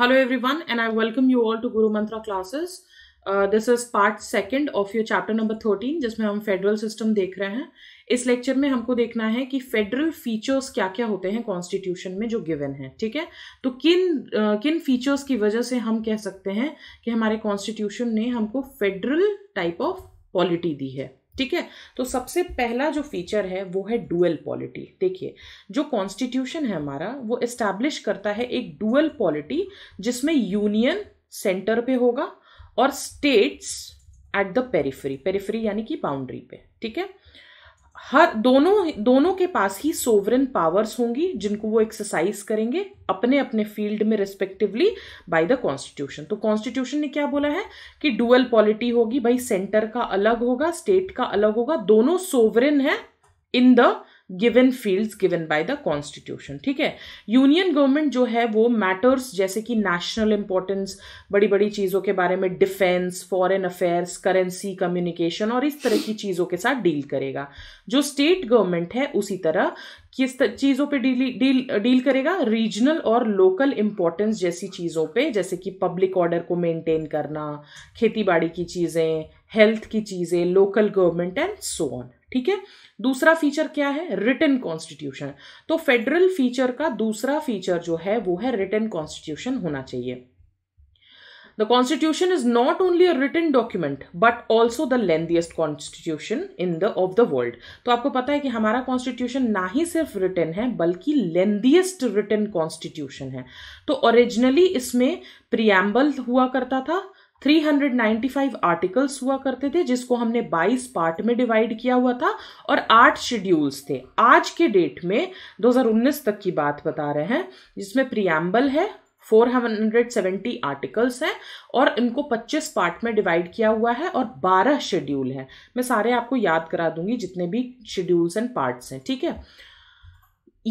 Hello everyone and I welcome you all to Guru Mantra classes. Uh, this is part second of your chapter number 13 जिसमें हम federal system देख रहे हैं इस lecture में हमको देखना है कि फेडरल फीचर्स क्या क्या होते हैं कॉन्स्टिट्यूशन में जो गिवन है ठीक है तो किन uh, किन फीचर्स की वजह से हम कह सकते हैं कि हमारे कॉन्स्टिट्यूशन ने हमको फेडरल टाइप ऑफ पॉलिटी दी है ठीक है तो सबसे पहला जो फीचर है वो है डुअल पॉलिटी देखिए जो कॉन्स्टिट्यूशन है हमारा वो एस्टैब्लिश करता है एक डुअल पॉलिटी जिसमें यूनियन सेंटर पे होगा और states at the periphery periphery यानी कि बाउंड्री पे ठीक है हर दोनों दोनों के पास ही सोवरन पावर्स होंगी जिनको वो एक्सरसाइज करेंगे अपने अपने फील्ड में रिस्पेक्टिवली बाय द कॉन्स्टिट्यूशन तो कॉन्स्टिट्यूशन ने क्या बोला है कि डुअल पॉलिटी होगी भाई सेंटर का अलग होगा स्टेट का अलग होगा दोनों सोवरन है in the given fields given by the constitution ठीक है यूनियन गवर्नमेंट जो है वो मैटर्स जैसे कि नेशनल इंपॉर्टेंस बड़ी बड़ी चीज़ों के बारे में defence foreign affairs currency communication और इस तरह की चीज़ों के साथ डील करेगा जो स्टेट गवर्नमेंट है उसी तरह किस चीज़ों पे डील डील डील करेगा रीजनल और लोकल इम्पोर्टेंस जैसी चीज़ों पे जैसे कि पब्लिक ऑर्डर को मेंटेन करना खेती बाड़ी की चीज़ें हेल्थ की चीज़ें local government and so on ठीक है दूसरा फीचर क्या है रिटर्न कॉन्स्टिट्यूशन तो फेडरल फीचर का दूसरा फीचर जो है वो है रिटर्न कॉन्स्टिट्यूशन होना चाहिए the constitution is not only a written document but also the lengthiest constitution in the of the world तो आपको पता है कि हमारा constitution ना ही सिर्फ written है बल्कि lengthiest written constitution है तो originally इसमें preamble हुआ करता था 395 आर्टिकल्स हुआ करते थे जिसको हमने 22 पार्ट में डिवाइड किया हुआ था और आठ शेड्यूल्स थे आज के डेट में 2019 तक की बात बता रहे हैं जिसमें प्रियम्बल है 470 आर्टिकल्स हैं और इनको 25 पार्ट में डिवाइड किया हुआ है और 12 शेड्यूल हैं मैं सारे आपको याद करा दूंगी जितने भी शेड्यूल्स एंड पार्ट्स हैं ठीक है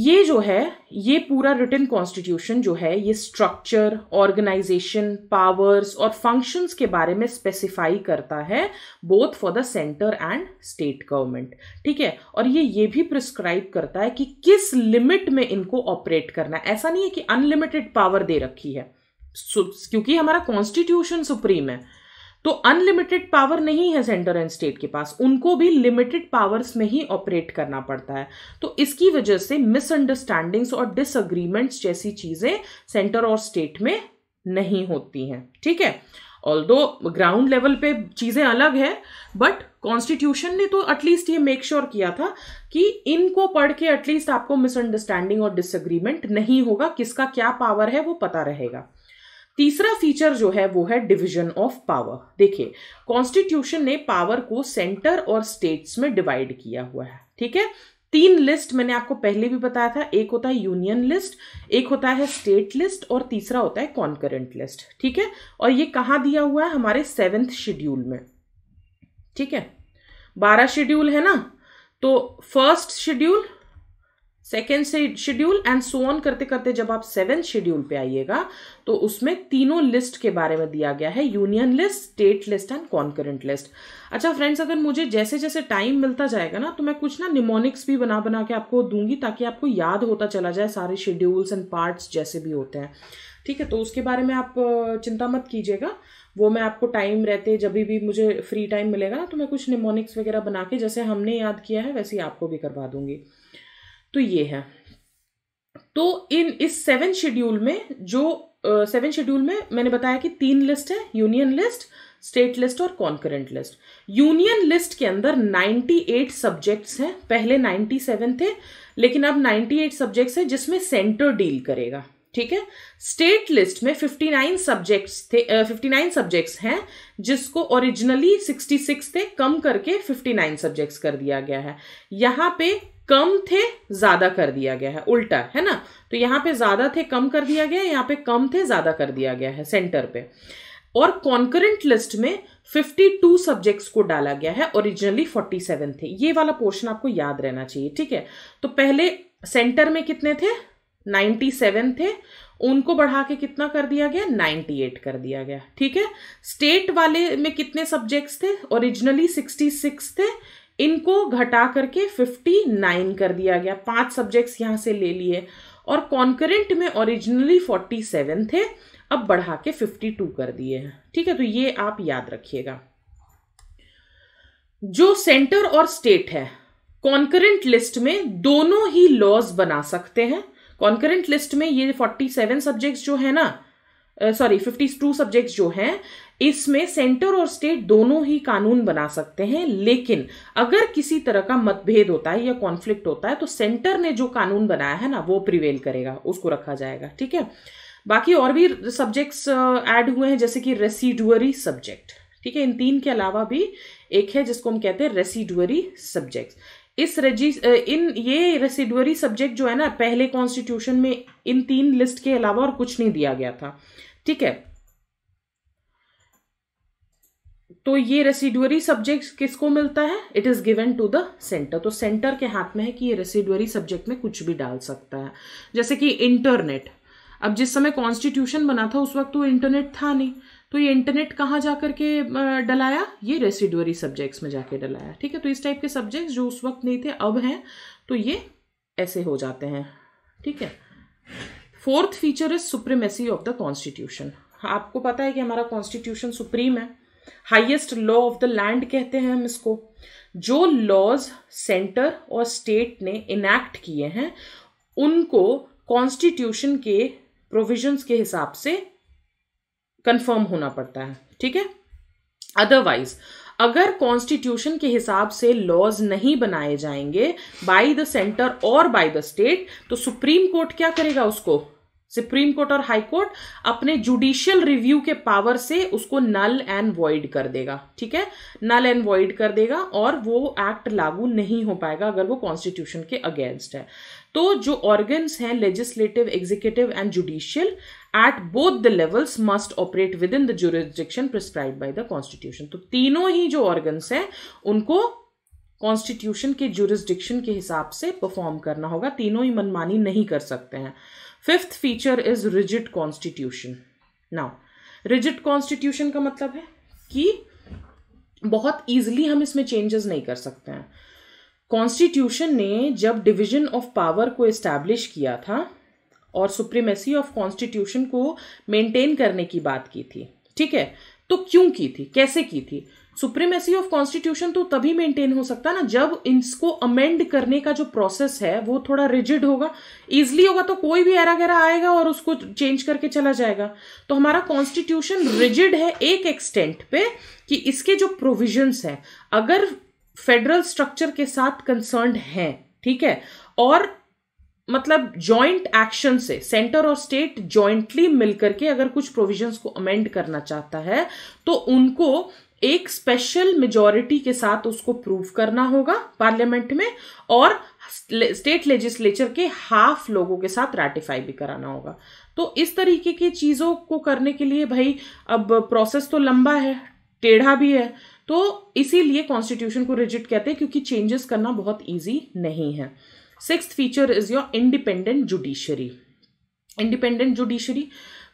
ये जो है ये पूरा रिटर्न कॉन्स्टिट्यूशन जो है ये स्ट्रक्चर ऑर्गेनाइजेशन पावर्स और फंक्शंस के बारे में स्पेसिफाई करता है both for the centre and state government ठीक है और ये ये भी प्रिस्क्राइब करता है कि किस लिमिट में इनको ऑपरेट करना है ऐसा नहीं है कि अनलिमिटेड पावर दे रखी है क्योंकि हमारा कॉन्स्टिट्यूशन सुप्रीम है तो अनलिमिटेड पावर नहीं है सेंटर एंड स्टेट के पास उनको भी लिमिटेड पावर्स में ही ऑपरेट करना पड़ता है तो इसकी वजह से मिसअंडरस्टैंडिंग्स और डिसअग्रीमेंट्स जैसी चीज़ें सेंटर और स्टेट में नहीं होती हैं ठीक है ऑल दो ग्राउंड लेवल पे चीज़ें अलग है बट कॉन्स्टिट्यूशन ने तो एटलीस्ट ये मेक श्योर sure किया था कि इनको पढ़ के एटलीस्ट आपको मिसअंडरस्टैंडिंग और डिसअग्रीमेंट नहीं होगा किसका क्या पावर है वो पता रहेगा तीसरा फीचर जो है वो है डिवीजन ऑफ पावर देखिए कॉन्स्टिट्यूशन ने पावर को सेंटर और स्टेट्स में डिवाइड किया हुआ है ठीक है तीन लिस्ट मैंने आपको पहले भी बताया था एक होता है यूनियन लिस्ट एक होता है स्टेट लिस्ट और तीसरा होता है कॉन्करेंट लिस्ट ठीक है और ये कहाँ दिया हुआ है हमारे सेवेंथ शेड्यूल में ठीक है बारह शेड्यूल है ना तो first schedule second schedule and so on करते करते जब आप सेवेंथ शेड्यूल पे आइएगा तो उसमें तीनों लिस्ट के बारे में दिया गया है union list state list and concurrent list अच्छा फ्रेंड्स अगर मुझे जैसे जैसे टाइम मिलता जाएगा ना तो मैं कुछ ना निमोनिक्स भी बना बना के आपको दूंगी ताकि आपको याद होता चला जाए सारे शेड्यूल्स एंड पार्ट्स जैसे भी होते हैं ठीक है तो उसके बारे में आप चिंता मत कीजिएगा वो मैं आपको टाइम रहते जब भी मुझे फ्री टाइम मिलेगा ना तो मैं कुछ निमोनिक्स वगैरह बना के जैसे हमने याद किया है वैसे ही आपको भी करवा दूंगी तो ये है तो इन इस सेवन शेड्यूल में जो सेवन uh, शेड्यूल में मैंने बताया कि तीन लिस्ट है यूनियन लिस्ट स्टेट लिस्ट और कॉन्करेंट लिस्ट यूनियन लिस्ट के अंदर 98 सब्जेक्ट्स हैं पहले 97 थे लेकिन अब 98 सब्जेक्ट्स हैं जिसमें सेंटर डील करेगा ठीक है स्टेट लिस्ट में 59 सब्जेक्ट्स थे uh, 59 सब्जेक्ट्स हैं जिसको ओरिजिनली 66 थे कम करके 59 सब्जेक्ट्स कर दिया गया है यहाँ पे कम थे ज्यादा कर दिया गया है उल्टा है ना तो यहाँ पे ज्यादा थे कम कर दिया गया है यहाँ पे कम थे ज्यादा कर दिया गया है सेंटर पे और कॉन्करेंट लिस्ट में 52 सब्जेक्ट्स को डाला गया है ओरिजिनली 47 थे ये वाला पोर्शन आपको याद रहना चाहिए ठीक है तो पहले सेंटर में कितने थे 97 थे उनको बढ़ा के कितना कर दिया गया 98 कर दिया गया ठीक है स्टेट वाले में कितने सब्जेक्ट्स थे ओरिजिनली 66 थे इनको घटा करके 59 कर दिया गया पांच सब्जेक्ट्स यहाँ से ले लिए और कॉन्करेंट में ओरिजिनली 47 थे अब बढ़ा के 52 कर दिए हैं ठीक है तो ये आप याद रखिएगा जो सेंटर और स्टेट है कॉन्करेंट लिस्ट में दोनों ही लॉज बना सकते हैं कॉन्करेंट लिस्ट में ये 47 सब्जेक्ट्स जो है ना सॉरी फिफ्टी टू सब्जेक्ट जो हैं इसमें सेंटर और स्टेट दोनों ही कानून बना सकते हैं लेकिन अगर किसी तरह का मतभेद होता है या कॉन्फ्लिक्ट होता है तो सेंटर ने जो कानून बनाया है ना वो प्रिवेल करेगा उसको रखा जाएगा ठीक है बाकी और भी सब्जेक्ट्स ऐड हुए हैं जैसे कि रेसिडुअरी सब्जेक्ट ठीक है इन तीन के अलावा भी एक है जिसको हम कहते हैं रेसिडुअरी सब्जेक्ट इस रजी इन ये रेसिडुअरी सब्जेक्ट जो है ना पहले कॉन्स्टिट्यूशन में इन तीन लिस्ट के अलावा और कुछ नहीं दिया गया था ठीक है तो ये रेसिडुअरी सब्जेक्ट किसको मिलता है it is given to the centre तो सेंटर के हाथ में है कि ये रेसिडुअरी सब्जेक्ट में कुछ भी डाल सकता है जैसे कि इंटरनेट अब जिस समय कॉन्स्टिट्यूशन बना था उस वक्त तो इंटरनेट था नहीं तो ये इंटरनेट कहाँ जा के डलाया ये रेसिडुअरी सब्जेक्ट्स में जाके डलाया ठीक है तो इस टाइप के सब्जेक्ट्स जो उस वक्त नहीं थे अब हैं तो ये ऐसे हो जाते हैं ठीक है fourth feature is supremacy of the constitution आपको पता है कि हमारा कॉन्स्टिट्यूशन सुप्रीम है highest law of the land कहते हैं हम इसको जो लॉज सेंटर और स्टेट ने इनैक्ट किए हैं उनको कॉन्स्टिट्यूशन के प्रोविजंस के हिसाब से कंफर्म होना पड़ता है ठीक है अदरवाइज अगर कॉन्स्टिट्यूशन के हिसाब से लॉज नहीं बनाए जाएंगे बाय द सेंटर और बाय द स्टेट तो सुप्रीम कोर्ट क्या करेगा उसको सुप्रीम कोर्ट और हाई कोर्ट अपने जुडिशियल रिव्यू के पावर से उसको नल एंड वॉइड कर देगा ठीक है नल एंड वॉइड कर देगा और वो एक्ट लागू नहीं हो पाएगा अगर वो कॉन्स्टिट्यूशन के अगेंस्ट है तो जो ऑर्गन्स हैं legislative executive and judicial both the levels must operate within the jurisdiction prescribe by the constitution तो तीनों ही जो organs हैं उनको कॉन्स्टिट्यूशन के जुरिस्डिक्शन के हिसाब से परफॉर्म करना होगा तीनों ही मनमानी नहीं कर सकते हैं fifth feature is rigid constitution now rigid constitution का मतलब है कि बहुत ईजिली हम इसमें चेंजेस नहीं कर सकते हैं कॉन्स्टिट्यूशन ने जब डिविजन ऑफ पावर को इस्टेब्लिश किया था और सुप्रीमेसी ऑफ कॉन्स्टिट्यूशन को मेंटेन करने की बात की थी ठीक है तो क्यों की थी कैसे की थी सुप्रीमेसी ऑफ कॉन्स्टिट्यूशन तो तभी मेंटेन हो सकता ना जब इसको अमेंड करने का जो प्रोसेस है वो थोड़ा रिजिड होगा इजली होगा तो कोई भी एरा गहरा आएगा और उसको चेंज करके चला जाएगा तो हमारा कॉन्स्टिट्यूशन रिजिड है एक एक्सटेंट पे कि इसके जो प्रोविजंस हैं अगर फेडरल स्ट्रक्चर के साथ कंसर्न हैं ठीक है और मतलब जॉइंट एक्शन से सेंटर और स्टेट जॉइंटली मिलकर के अगर कुछ प्रोविजंस को अमेंड करना चाहता है तो उनको एक स्पेशल मेजॉरिटी के साथ उसको प्रूव करना होगा पार्लियामेंट में और स्टेट लेजिस्लेचर के हाफ लोगों के साथ रेटिफाई भी कराना होगा तो इस तरीके की चीज़ों को करने के लिए भाई अब प्रोसेस तो लंबा है टेढ़ा भी है तो इसीलिए कॉन्स्टिट्यूशन को रिजिट कहते हैं क्योंकि चेंजेस करना बहुत ईजी नहीं है sixth feature is your independent judiciary independent judiciary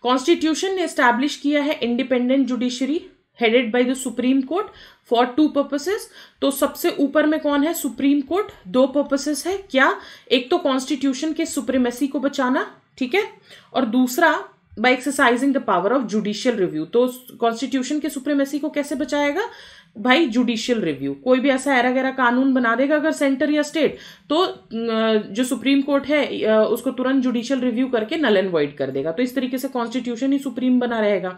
constitution ने एस्टैब्लिश किया है independent judiciary headed by the supreme court for two purposes तो सबसे ऊपर में कौन है सुप्रीम कोर्ट दो पर्पसेस है क्या एक तो कॉन्स्टिट्यूशन के सुप्रीमेसी को बचाना ठीक है और दूसरा by exercising the power of judicial review तो कॉन्स्टिट्यूशन के सुप्रीमेसी को कैसे बचाएगा भाई जुडिशियल रिव्यू कोई भी ऐसा ऐरा गहरा कानून बना देगा अगर सेंटर या स्टेट तो जो सुप्रीम कोर्ट है उसको तुरंत जुडिशियल रिव्यू करके नल एंड वॉइड कर देगा तो इस तरीके से कॉन्स्टिट्यूशन ही सुप्रीम बना रहेगा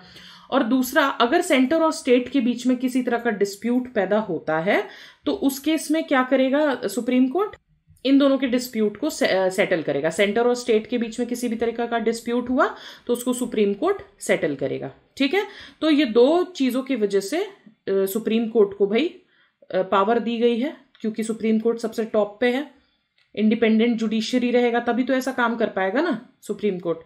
और दूसरा अगर सेंटर और स्टेट के बीच में किसी तरह का डिस्प्यूट पैदा होता है तो उस केस में क्या करेगा सुप्रीम कोर्ट इन दोनों के डिस्प्यूट को से, सेटल करेगा सेंटर और स्टेट के बीच में किसी भी तरीका का डिस्प्यूट हुआ तो उसको सुप्रीम कोर्ट सेटल करेगा ठीक है तो ये दो चीज़ों की वजह से सुप्रीम कोर्ट को भाई पावर दी गई है क्योंकि सुप्रीम कोर्ट सबसे टॉप पे है इंडिपेंडेंट जुडिशरी रहेगा तभी तो ऐसा काम कर पाएगा ना सुप्रीम कोर्ट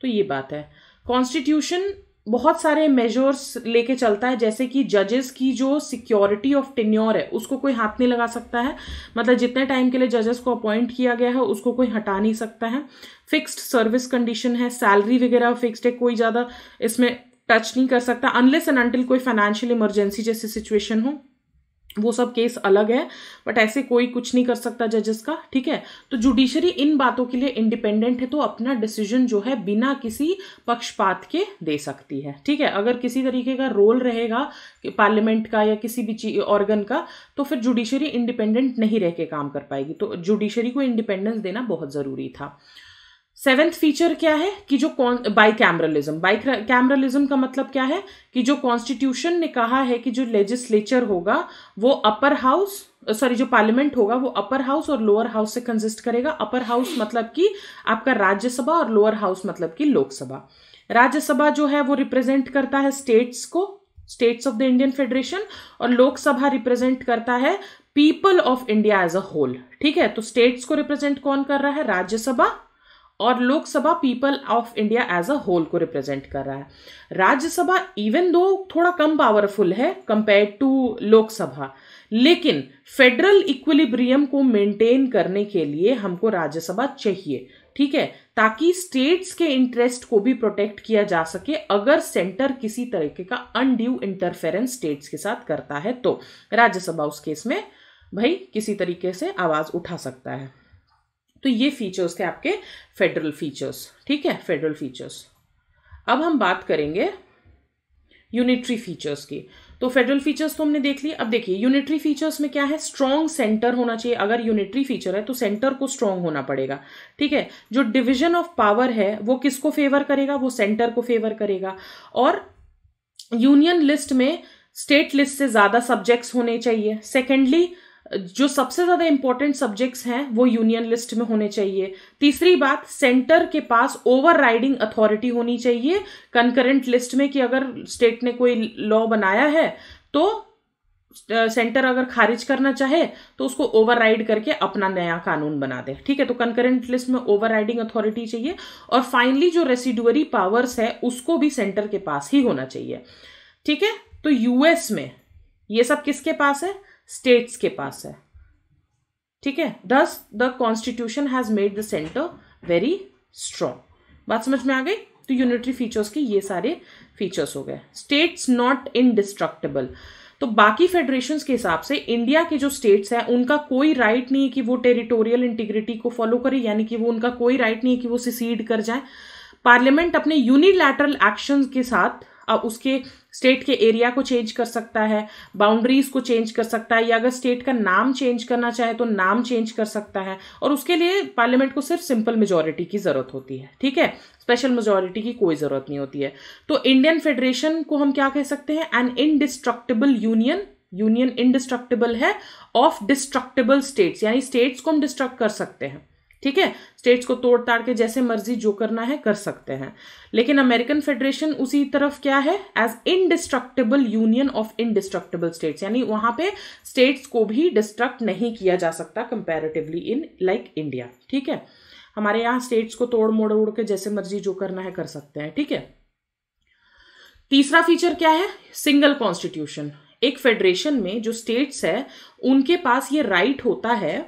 तो ये बात है कॉन्स्टिट्यूशन बहुत सारे मेजर्स लेके चलता है जैसे कि जजेस की जो सिक्योरिटी ऑफ टेन्योर है उसको कोई हाथ नहीं लगा सकता है मतलब जितने टाइम के लिए जजेस को अपॉइंट किया गया है उसको कोई हटा नहीं सकता है फिक्स्ड सर्विस कंडीशन है सैलरी वगैरह फिक्स्ड है कोई ज़्यादा इसमें टच नहीं कर सकता अनलेस एंड अनटिल कोई फाइनेंशियल इमरजेंसी जैसी सिचुएशन हो वो सब केस अलग है बट ऐसे कोई कुछ नहीं कर सकता जजेस का ठीक है तो जुडिशरी इन बातों के लिए इंडिपेंडेंट है तो अपना डिसीजन जो है बिना किसी पक्षपात के दे सकती है ठीक है अगर किसी तरीके का रोल रहेगा पार्लियामेंट का या किसी भी ऑर्गन का तो फिर जुडिशरी इंडिपेंडेंट नहीं रह के काम कर पाएगी तो जुडिशरी को इंडिपेंडेंस देना बहुत ज़रूरी था सेवेंथ फीचर क्या है कि जो बाई कैमरलिज्म बाई कैमरलिज्म का मतलब क्या है कि जो कॉन्स्टिट्यूशन ने कहा है कि जो लेजिस्लेचर होगा वो अपर हाउस सॉरी जो पार्लियामेंट होगा वो अपर हाउस और लोअर हाउस से कंजिस्ट करेगा अपर हाउस मतलब कि आपका राज्यसभा और लोअर हाउस मतलब कि लोकसभा राज्यसभा जो है वो रिप्रेजेंट करता है स्टेट्स को states of the Indian federation और लोकसभा रिप्रेजेंट करता है people of India as a whole ठीक है तो स्टेट्स को रिप्रेजेंट कौन कर रहा है राज्यसभा और Lok Sabha people of India as a whole को रिप्रेजेंट कर रहा है राज्यसभा इवन दो थोड़ा कम पावरफुल है कंपेयर टू लोकसभा लेकिन फेडरल इक्विलिब्रियम को मेंटेन करने के लिए हमको राज्यसभा चाहिए ठीक है ताकि स्टेट्स के इंटरेस्ट को भी प्रोटेक्ट किया जा सके अगर सेंटर किसी तरीके का अनड्यू इंटरफेरेंस स्टेट्स के साथ करता है तो राज्यसभा उस केस में भाई किसी तरीके से आवाज उठा सकता है तो ये फीचर्स थे आपके फेडरल फीचर्स ठीक है फेडरल फीचर्स अब हम बात करेंगे यूनिटरी फीचर्स की तो फेडरल फीचर्स तो हमने देख लिए अब देखिए यूनिटरी फीचर्स में क्या है स्ट्रॉन्ग सेंटर होना चाहिए अगर यूनिटरी फीचर है तो सेंटर को स्ट्रॉन्ग होना पड़ेगा ठीक है जो डिविजन ऑफ पावर है वो किसको फेवर करेगा वो सेंटर को फेवर करेगा और यूनियन लिस्ट में स्टेट लिस्ट से ज़्यादा सब्जेक्ट्स होने चाहिए सेकेंडली जो सबसे ज़्यादा इंपॉर्टेंट सब्जेक्ट्स हैं वो यूनियन लिस्ट में होने चाहिए तीसरी बात सेंटर के पास ओवर राइडिंग अथॉरिटी होनी चाहिए कंकरेंट लिस्ट में कि अगर स्टेट ने कोई लॉ बनाया है तो सेंटर अगर खारिज करना चाहे तो उसको ओवरराइड करके अपना नया कानून बना दे ठीक है तो कंकरेंट लिस्ट में ओवरराइडिंग अथॉरिटी चाहिए और फाइनली जो रेसिडुअरी पावर्स है उसको भी सेंटर के पास ही होना चाहिए ठीक है तो यूएस में ये सब किसके पास है स्टेट्स के पास है ठीक है thus the constitution has made the centre very strong बात समझ में आ गई तो यूनिटरी फीचर्स के ये सारे फीचर्स हो गए स्टेट्स नॉट इनडिस्ट्रक्टेबल तो बाकी फेडरेशन के हिसाब से इंडिया के जो स्टेट्स हैं उनका कोई राइट नहीं है कि वो टेरिटोरियल इंटीग्रिटी को फॉलो करे यानी कि वो उनका कोई राइट नहीं है कि वो सिसीड कर जाए पार्लियामेंट अपने यूनिलैटरल एक्शन के साथ उसके स्टेट के एरिया को चेंज कर सकता है बाउंड्रीज को चेंज कर सकता है या अगर स्टेट का नाम चेंज करना चाहे तो नाम चेंज कर सकता है और उसके लिए पार्लियामेंट को सिर्फ सिंपल मेजोरिटी की जरूरत होती है ठीक है स्पेशल मेजोरिटी की कोई जरूरत नहीं होती है तो इंडियन फेडरेशन को हम क्या कह सकते हैं an indestructible union union indestructible है ऑफ डिस्ट्रक्टेबल स्टेट्स यानी स्टेट्स को हम डिस्ट्रक्ट कर सकते हैं ठीक है स्टेट्स को तोड़ ताड़ के जैसे मर्जी जो करना है कर सकते हैं लेकिन अमेरिकन फेडरेशन उसी तरफ क्या है as indestructible union of indestructible states यानी वहां पे स्टेट्स को भी डिस्ट्रक्ट नहीं किया जा सकता कंपेरेटिवली इन लाइक इंडिया ठीक है हमारे यहाँ स्टेट्स को तोड़ मोड़ उड़ के जैसे मर्जी जो करना है कर सकते हैं ठीक है तीसरा फीचर क्या है सिंगल कॉन्स्टिट्यूशन एक फेडरेशन में जो स्टेट्स है उनके पास ये राइट right होता है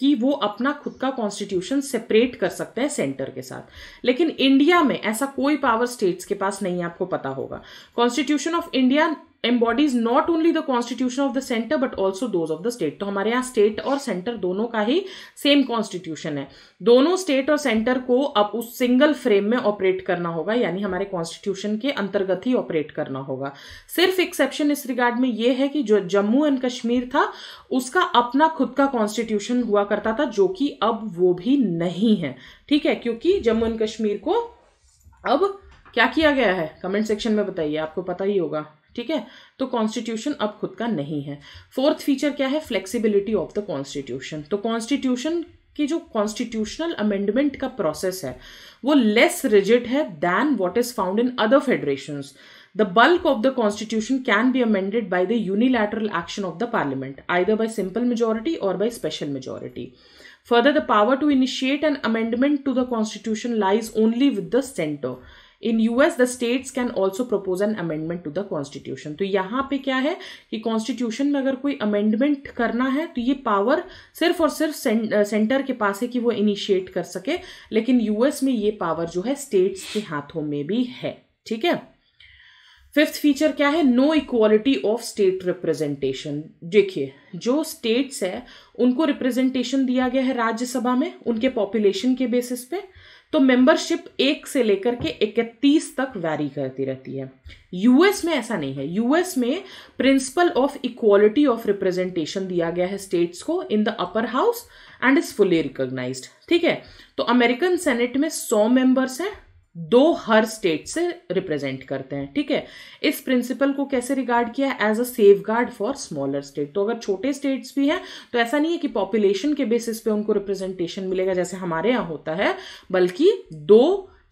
कि वो अपना खुद का कॉन्स्टिट्यूशन सेपरेट कर सकते हैं सेंटर के साथ लेकिन इंडिया में ऐसा कोई पावर स्टेट्स के पास नहीं आपको पता होगा constitution of India embodies not only the constitution of the centre but also those of the state तो हमारे यहाँ स्टेट और सेंटर दोनों का ही सेम कॉन्स्टिट्यूशन है दोनों स्टेट और सेंटर को अब उस सिंगल फ्रेम में ऑपरेट करना होगा यानी हमारे कॉन्स्टिट्यूशन के अंतर्गत ही ऑपरेट करना होगा सिर्फ एक्सेप्शन इस रिगार्ड में यह है कि जो जम्मू एंड कश्मीर था उसका अपना खुद का कॉन्स्टिट्यूशन हुआ करता था जो कि अब वो भी नहीं है ठीक है क्योंकि जम्मू एंड कश्मीर को अब क्या किया गया है कमेंट सेक्शन में बताइए आपको पता ही होगा ठीक है तो कॉन्स्टिट्यूशन अब खुद का नहीं है फोर्थ फीचर क्या है फ्लेक्सिबिलिटी ऑफ द कॉन्स्टिट्यूशन तो कॉन्स्टिट्यूशन की जो कॉन्स्टिट्यूशनल अमेंडमेंट का प्रोसेस है वो लेस रिजिड है than what is found in other federation the bulk of the constitution can be amended by the unilateral action of the parliament there by simple majority और by special majority further the power to initiate an amendment to the constitution lies only with the centre in US the states can also propose an amendment to the constitution तो यहाँ पे क्या है कि constitution में अगर कोई amendment करना है तो ये पावर सिर्फ और सिर्फ सेंटर के पास है कि वो इनिशिएट कर सके लेकिन यूएस में ये पावर जो है स्टेट्स के हाथों में भी है ठीक है फिफ्थ फीचर क्या है no equality of state representation देखिए जो स्टेट्स है उनको रिप्रेजेंटेशन दिया गया है राज्यसभा में उनके पॉपुलेशन के बेसिस पे तो मेंबरशिप एक से लेकर के इकतीस तक वैरी करती रहती है यूएस में ऐसा नहीं है यूएस में principle of equality of representation दिया गया है स्टेट्स को in the upper house and is fully recognise ठीक है तो अमेरिकन सेनेट में सौ मेंबर्स हैं दो हर स्टेट से रिप्रेजेंट करते हैं ठीक है इस प्रिंसिपल को कैसे रिगार्ड किया as a safeguard for smaller state तो अगर छोटे स्टेट्स भी हैं तो ऐसा नहीं है कि पॉपुलेशन के बेसिस पे उनको रिप्रेजेंटेशन मिलेगा जैसे हमारे यहाँ होता है बल्कि दो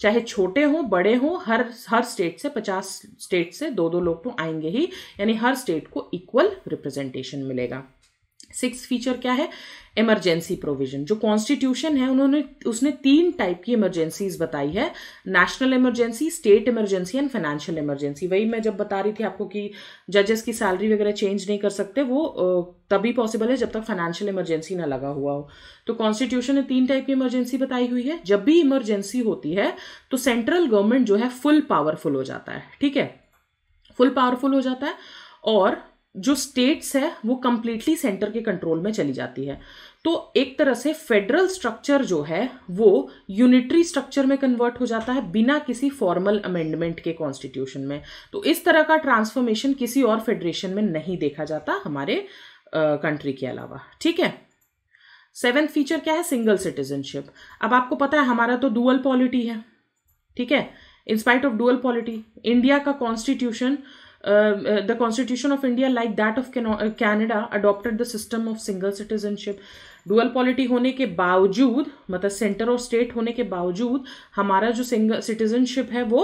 चाहे छोटे हों बड़े हों हर हर स्टेट से पचास स्टेट से दो दो लोग तो आएंगे ही यानी हर स्टेट को इक्वल रिप्रेजेंटेशन मिलेगा सिक्स फीचर क्या है इमरजेंसी प्रोविजन जो कॉन्स्टिट्यूशन है उन्होंने उसने तीन टाइप की इमरजेंसीज बताई है national emergency state emergency and financial emergency वही मैं जब बता रही थी आपको कि जजेस की सैलरी वगैरह चेंज नहीं कर सकते वो तभी पॉसिबल है जब तक फाइनेंशियल इमरजेंसी ना लगा हुआ हो तो कॉन्स्टिट्यूशन ने तीन टाइप की इमरजेंसी बताई हुई है जब भी इमरजेंसी होती है तो सेंट्रल गवर्नमेंट जो है फुल पावरफुल हो जाता है ठीक है फुल पावरफुल हो जाता है और जो स्टेट्स है वो कंप्लीटली सेंटर के कंट्रोल में चली जाती है तो एक तरह से फेडरल स्ट्रक्चर जो है वो यूनिटरी स्ट्रक्चर में कन्वर्ट हो जाता है बिना किसी फॉर्मल अमेंडमेंट के कॉन्स्टिट्यूशन में तो इस तरह का ट्रांसफॉर्मेशन किसी और फेडरेशन में नहीं देखा जाता हमारे कंट्री के अलावा ठीक है सेवेंथ फीचर क्या है सिंगल सिटीजनशिप अब आपको पता है हमारा तो डुअल पॉलिटी है ठीक है in spite of dual polity India का constitution uh, the constitution of india like that of canada adopted the system of single citizenship dual polity होने के बावजूद मतलब सेंटर और स्टेट होने के बावजूद हमारा जो सिंगल सिटीजनशिप है वो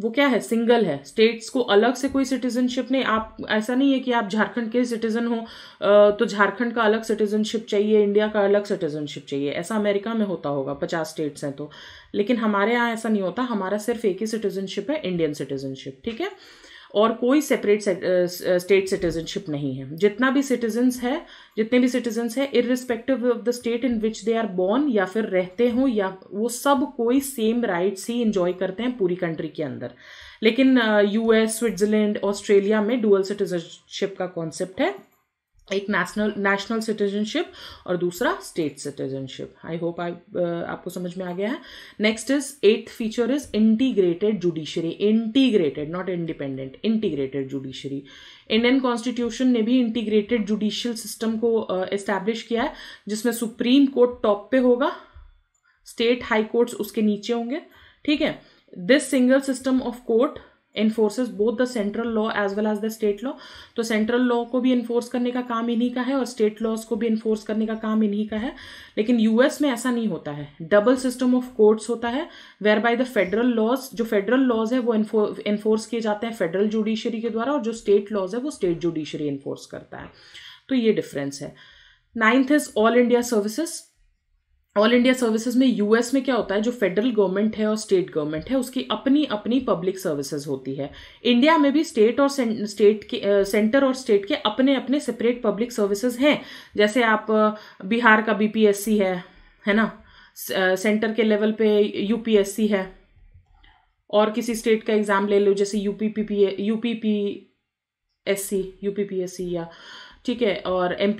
वो क्या है सिंगल है स्टेट्स को अलग से कोई सिटीजनशिप नहीं आप ऐसा नहीं है कि आप झारखंड के सिटीजन हो तो झारखंड का अलग सिटीजनशिप चाहिए इंडिया का अलग सिटीजनशिप चाहिए ऐसा अमेरिका में होता होगा पचास स्टेट्स हैं तो लेकिन हमारे यहाँ ऐसा नहीं होता हमारा सिर्फ एक ही सिटीजनशिप है इंडियन सिटीजनशिप ठीक है और कोई सेपरेट स्टेट सिटीजनशिप नहीं है जितना भी सिटीजन्स है जितने भी सिटीजन्स है irrespective of the state in which they are born या फिर रहते हों या वो सब कोई सेम राइट्स ही इंजॉय करते हैं पूरी कंट्री के अंदर लेकिन यूएस स्विट्जरलैंड ऑस्ट्रेलिया में डुअल सिटीजनशिप का कॉन्सेप्ट है एक नेशनल नेशनल सिटीजनशिप और दूसरा state citizenship I hope I आपको समझ में आ गया है next is eighth feature is integrated judiciary integrated not independent integrated judiciary Indian constitution ने भी इंटीग्रेटेड जुडिशियल सिस्टम को इस्टेब्लिश uh, किया है जिसमें सुप्रीम कोर्ट टॉप पे होगा स्टेट हाई कोर्ट्स उसके नीचे होंगे ठीक है this single system of court enforces both the central law as well as the state law तो सेंट्रल लॉ को भी इन्फोर्स करने का काम इन्हीं का है और स्टेट लॉज को भी इन्फोर्स करने का काम इन्हीं का है लेकिन यूएस में ऐसा नहीं होता है डबल सिस्टम ऑफ कोर्ट्स होता है whereby the federal laws जो फेडरल लॉज है वो इन्फोर्स किए जाते हैं फेडरल जुडिशरी के द्वारा और जो स्टेट लॉज है वो स्टेट जुडिशरी इन्फोर्स करता है तो ये डिफरेंस है ninth is all India services all India services में यूएस में क्या होता है जो फेडरल गवर्नमेंट है और स्टेट गवर्नमेंट है उसकी अपनी अपनी पब्लिक सर्विसेज होती है इंडिया में भी स्टेट और स्टेट के सेंटर और स्टेट के अपने अपने सेपरेट पब्लिक सर्विसेज हैं जैसे आप बिहार का बीपीएससी है है ना सेंटर के लेवल पे यूपीएससी है और किसी स्टेट का एग्ज़ाम ले लो जैसे UP P P UP P S C UP P S C या ठीक है और एम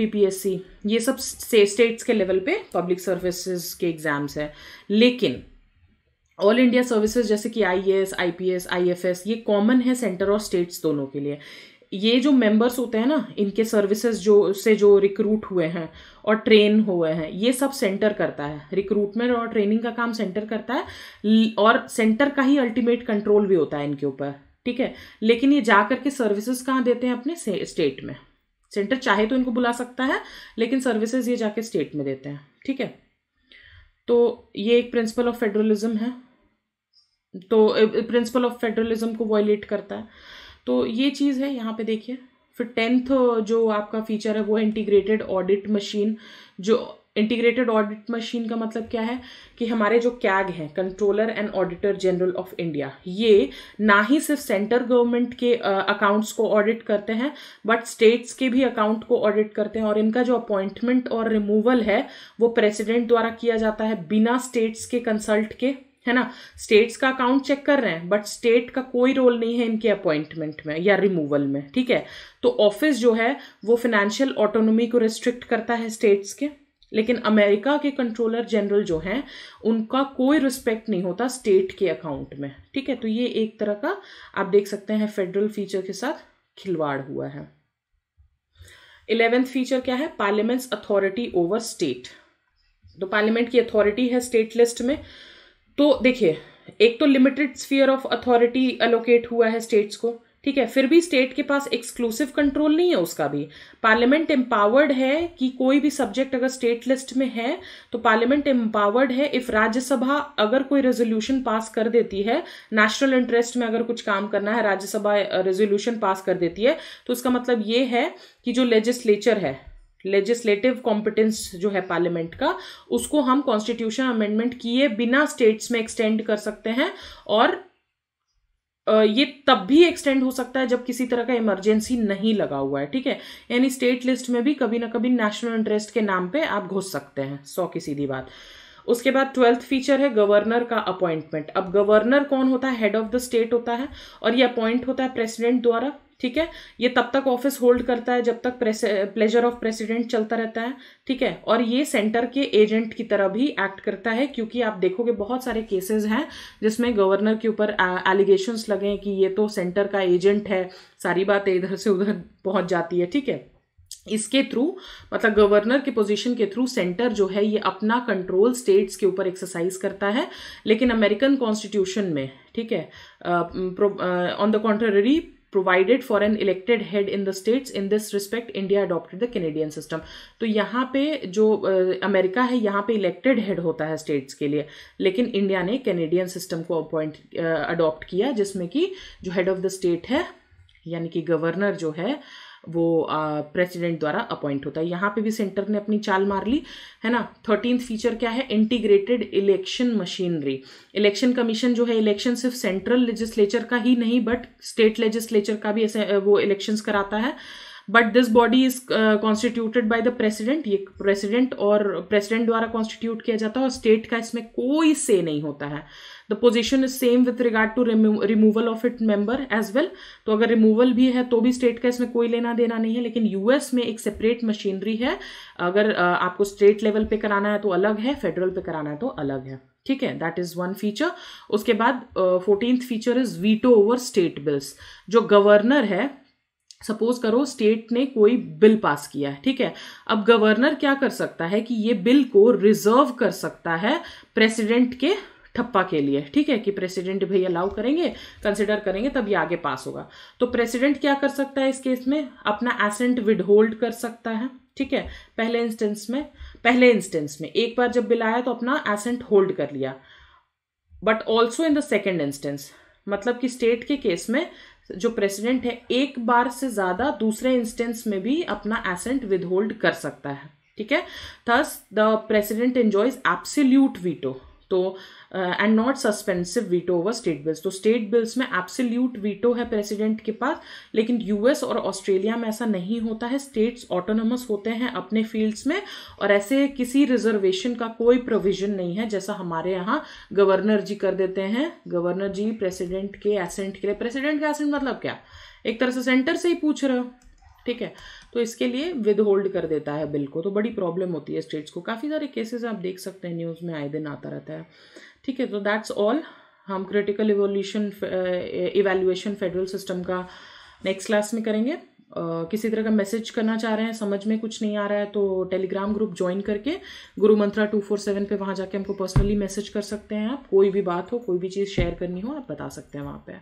ये सब स्टेट्स के लेवल पे पब्लिक सर्विसेज के एग्ज़ाम्स हैं लेकिन ऑल इंडिया सर्विसेज जैसे कि I S I P S I F S ये कॉमन है सेंटर और स्टेट्स दोनों के लिए ये जो मेंबर्स होते हैं ना इनके सर्विसेज जो से जो रिक्रूट हुए हैं और ट्रेन हुए हैं ये सब सेंटर करता है रिक्रूटमेंट और ट्रेनिंग का काम सेंटर करता है और सेंटर का ही अल्टीमेट कंट्रोल भी होता है इनके ऊपर ठीक है लेकिन ये जा करके सर्विसेज कहाँ देते हैं अपने स्टेट में सेंटर चाहे तो इनको बुला सकता है लेकिन सर्विसेज ये जाके स्टेट में देते हैं ठीक है तो ये एक प्रिंसिपल ऑफ फेडरलिज्म है तो प्रिंसिपल ऑफ फेडरलिज्म को वायलेट करता है तो ये चीज़ है यहाँ पे देखिए फिर टेंथ जो आपका फीचर है वो इंटीग्रेटेड ऑडिट मशीन जो इंटीग्रेटेड ऑडिट मशीन का मतलब क्या है कि हमारे जो कैग हैं controller and auditor general of India ये ना ही सिर्फ सेंटर गवर्नमेंट के अकाउंट्स को ऑडिट करते हैं बट स्टेट्स के भी अकाउंट को ऑडिट करते हैं और इनका जो अपॉइंटमेंट और रिमूवल है वो प्रेसिडेंट द्वारा किया जाता है बिना स्टेट्स के कंसल्ट के है ना स्टेट्स का अकाउंट चेक कर रहे हैं बट स्टेट का कोई रोल नहीं है इनके अपॉइंटमेंट में या रिमूवल में ठीक है तो ऑफिस जो है वो फाइनेंशियल ऑटोनोमी को रिस्ट्रिक्ट करता है स्टेट्स के लेकिन अमेरिका के कंट्रोलर जनरल जो हैं उनका कोई रिस्पेक्ट नहीं होता स्टेट के अकाउंट में ठीक है तो ये एक तरह का आप देख सकते हैं फेडरल फीचर के साथ खिलवाड़ हुआ है इलेवेंथ फीचर क्या है पार्लियामेंट्स अथॉरिटी ओवर स्टेट तो पार्लियामेंट की अथॉरिटी है स्टेट लिस्ट में तो देखिए एक तो limited sphere of authority allocate हुआ है स्टेट्स को ठीक है फिर भी स्टेट के पास एक्सक्लूसिव कंट्रोल नहीं है उसका भी पार्लियामेंट एम्पावर्ड है कि कोई भी सब्जेक्ट अगर स्टेट लिस्ट में है तो पार्लियामेंट एम्पावर्ड है इफ राज्यसभा अगर कोई रेजोल्यूशन पास कर देती है नेशनल इंटरेस्ट में अगर कुछ काम करना है राज्यसभा रेजोल्यूशन पास कर देती है तो उसका मतलब ये है कि जो लेजिस्लेचर है लेजिस्लेटिव कॉम्पिटेंस जो है पार्लियामेंट का उसको हम कॉन्स्टिट्यूशन अमेंडमेंट किए बिना स्टेट्स में एक्सटेंड कर सकते हैं और ये तब भी एक्सटेंड हो सकता है जब किसी तरह का इमरजेंसी नहीं लगा हुआ है ठीक है यानी स्टेट लिस्ट में भी कभी ना कभी नेशनल इंटरेस्ट के नाम पे आप घुस सकते हैं सौ की सीधी बात उसके बाद ट्वेल्थ फीचर है गवर्नर का अपॉइंटमेंट अब गवर्नर कौन होता है हेड ऑफ द स्टेट होता है और ये अपॉइंट होता है प्रेसिडेंट द्वारा ठीक है ये तब तक ऑफिस होल्ड करता है जब तक प्लेजर ऑफ प्रेसिडेंट चलता रहता है ठीक है और ये सेंटर के एजेंट की तरह भी एक्ट करता है क्योंकि आप देखोगे बहुत सारे केसेस हैं जिसमें गवर्नर के ऊपर एलिगेशंस लगे कि ये तो सेंटर का एजेंट है सारी बातें इधर से उधर पहुंच जाती है ठीक है इसके थ्रू मतलब गवर्नर के पोजीशन के थ्रू सेंटर जो है ये अपना कंट्रोल स्टेट्स के ऊपर एक्सरसाइज करता है लेकिन अमेरिकन कॉन्स्टिट्यूशन में ठीक है on the contrary provided for an elected head in the states in this respect India adopted the Canadian system तो यहाँ पे जो अमेरिका है यहाँ पे इलेक्टेड हेड होता है स्टेट्स के लिए लेकिन इंडिया ने कैनेडियन सिस्टम को अपॉइंट अडोप्ट किया जिसमें कि जो हेड ऑफ द स्टेट है यानी कि गवर्नर जो है uh, वो प्रेसिडेंट द्वारा अपॉइंट होता है यहाँ पे भी सेंटर ने अपनी चाल मार ली है ना थर्टीन फीचर क्या है integrated election machinery election commission जो है इलेक्शन सिर्फ सेंट्रल लेजिस्लेचर का ही नहीं बट स्टेट लेजिस्लेचर का भी ऐसे वो इलेक्शंस कराता है but this body is constituted by the president ये प्रेसिडेंट और प्रेसिडेंट द्वारा कॉन्स्टिट्यूट किया जाता है और स्टेट का इसमें कोई से नहीं होता है the position is same with regard to removal of it member as well तो अगर रिमूवल भी है तो भी स्टेट का इसमें कोई लेना देना नहीं है लेकिन यूएस में एक सेपरेट मशीनरी है अगर uh, आपको स्टेट लेवल पे कराना है तो अलग है फेडरल पे कराना है तो अलग है ठीक है दैट इज वन फीचर उसके बाद fourteenth feature is veto over state bills जो गवर्नर है सपोज करो स्टेट ने कोई बिल पास किया है ठीक है अब गवर्नर क्या कर सकता है कि ये बिल को रिजर्व कर सकता है प्रेसिडेंट के ठप्पा के लिए ठीक है कि प्रेसिडेंट भाई अलाउ करेंगे कंसिडर करेंगे तब ये आगे पास होगा तो प्रेसिडेंट क्या कर सकता है इस केस में अपना एसेंट विडहोल्ड कर सकता है ठीक है पहले इंस्टेंस में पहले इंस्टेंस में एक बार जब बिल आया तो अपना एसेंट होल्ड कर लिया but also in the second instance मतलब कि स्टेट के केस में जो प्रेसिडेंट है एक बार से ज़्यादा दूसरे इंस्टेंस में भी अपना एसेंट विदहोल्ड कर सकता है ठीक है thus the president enjoys absolute veto तो and not suspensive veto over state bills तो स्टेट बिल्स में एब्सोल्यूट वीटो है प्रेसिडेंट के पास लेकिन यूएस और ऑस्ट्रेलिया में ऐसा नहीं होता है स्टेट्स ऑटोनमस होते हैं अपने फील्ड्स में और ऐसे किसी रिजर्वेशन का कोई प्रोविजन नहीं है जैसा हमारे यहाँ गवर्नर जी कर देते हैं गवर्नर जी प्रेसिडेंट के एसेंट के लिए प्रेसिडेंट का एसेंट मतलब क्या एक तरह से सेंटर से ही पूछ रहे हो ठीक है तो इसके लिए विद होल्ड कर देता है बिल को तो बड़ी प्रॉब्लम होती है स्टेट्स को काफ़ी सारे केसेस आप देख सकते हैं न्यूज़ में आए दिन आता रहता है ठीक है तो दैट्स ऑल हम critical evolution evaluation federal system का नेक्स्ट क्लास में करेंगे uh, किसी तरह का मैसेज करना चाह रहे हैं समझ में कुछ नहीं आ रहा है तो टेलीग्राम ग्रुप ज्वाइन करके गुरु मंत्रा टू फोर सेवन पर वहाँ जाके हमको पर्सनली मैसेज कर सकते हैं आप कोई भी बात हो कोई भी चीज़ शेयर करनी हो आप बता सकते हैं वहाँ पर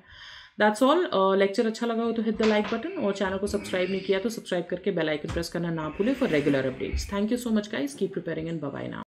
दैट्स ऑल लेक्चर अच्छा लगा हो तो हिट द लाइक बटन और चैनल को सब्सक्राइब नहीं किया तो सब्सक्राइब करके बेल आइकन प्रेस करना ना भूलें for regular updates thank you so much guys keep preparing and bye now